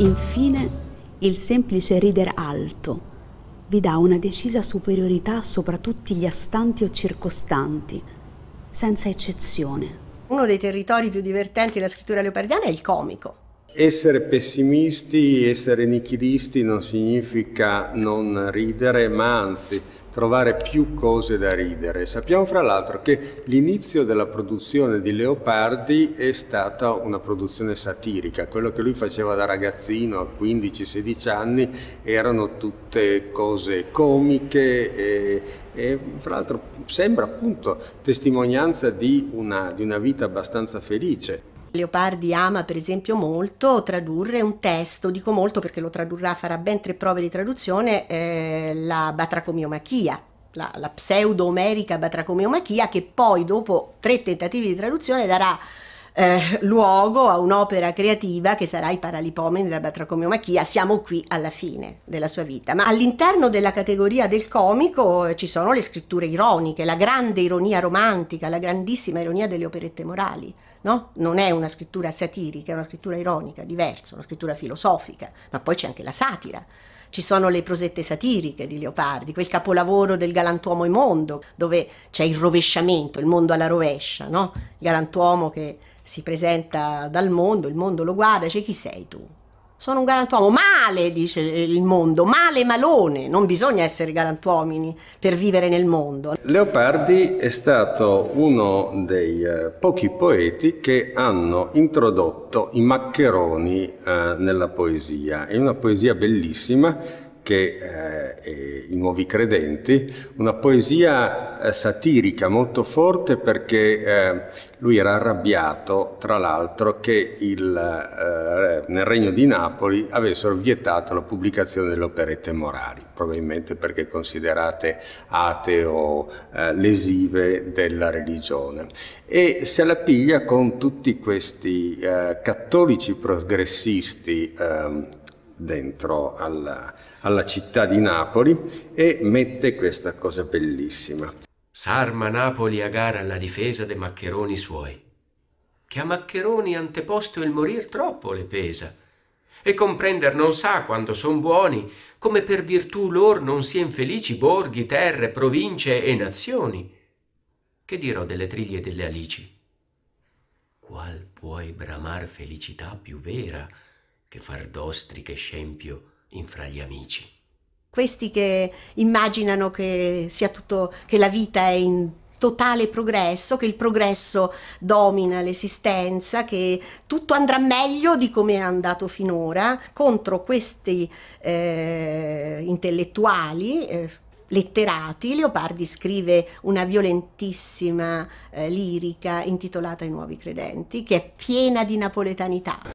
Infine, il semplice rider alto vi dà una decisa superiorità sopra tutti gli astanti o circostanti, senza eccezione. Uno dei territori più divertenti della scrittura leopardiana è il comico essere pessimisti, essere nichilisti non significa non ridere, ma anzi trovare più cose da ridere. Sappiamo fra l'altro che l'inizio della produzione di Leopardi è stata una produzione satirica, quello che lui faceva da ragazzino a 15-16 anni erano tutte cose comiche e, e fra l'altro sembra appunto testimonianza di una, di una vita abbastanza felice. Leopardi ama per esempio molto tradurre un testo, dico molto perché lo tradurrà, farà ben tre prove di traduzione, eh, la Batracomiomachia, la, la pseudo-omerica Batracomiomachia che poi dopo tre tentativi di traduzione darà eh, luogo a un'opera creativa che sarà I Paralipomeni della Batracomiomachia. Siamo qui alla fine della sua vita. Ma all'interno della categoria del comico eh, ci sono le scritture ironiche, la grande ironia romantica, la grandissima ironia delle operette morali. No? Non è una scrittura satirica, è una scrittura ironica, diversa, una scrittura filosofica, ma poi c'è anche la satira. Ci sono le prosette satiriche di Leopardi, quel capolavoro del galantuomo e mondo, dove c'è il rovesciamento, il mondo alla rovescia, no? Il galantuomo che si presenta dal mondo, il mondo lo guarda, dice chi sei tu? Sono un galantuomo, male, dice il mondo, male malone, non bisogna essere galantuomini per vivere nel mondo. Leopardi è stato uno dei eh, pochi poeti che hanno introdotto i maccheroni eh, nella poesia, è una poesia bellissima che eh, eh, i nuovi credenti, una poesia eh, satirica molto forte perché eh, lui era arrabbiato, tra l'altro, che il, eh, nel Regno di Napoli avessero vietato la pubblicazione delle operette morali, probabilmente perché considerate ateo, o eh, lesive della religione. E se la piglia con tutti questi cattolici progressisti ehm, dentro alla, alla città di Napoli e mette questa cosa bellissima. S'arma Napoli a gara alla difesa de Maccheroni suoi, che a Maccheroni anteposto il morir troppo le pesa, e comprender non sa quando son buoni, come per virtù lor non sien felici borghi, terre, province e nazioni. Che dirò delle triglie e delle alici? Qual puoi bramar felicità più vera? che fardostri, che scempio infra gli amici. Questi che immaginano che sia tutto, che la vita è in totale progresso, che il progresso domina l'esistenza, che tutto andrà meglio di come è andato finora, contro questi eh, intellettuali. Eh, letterati, Leopardi scrive una violentissima eh, lirica intitolata I nuovi credenti, che è piena di napoletanità.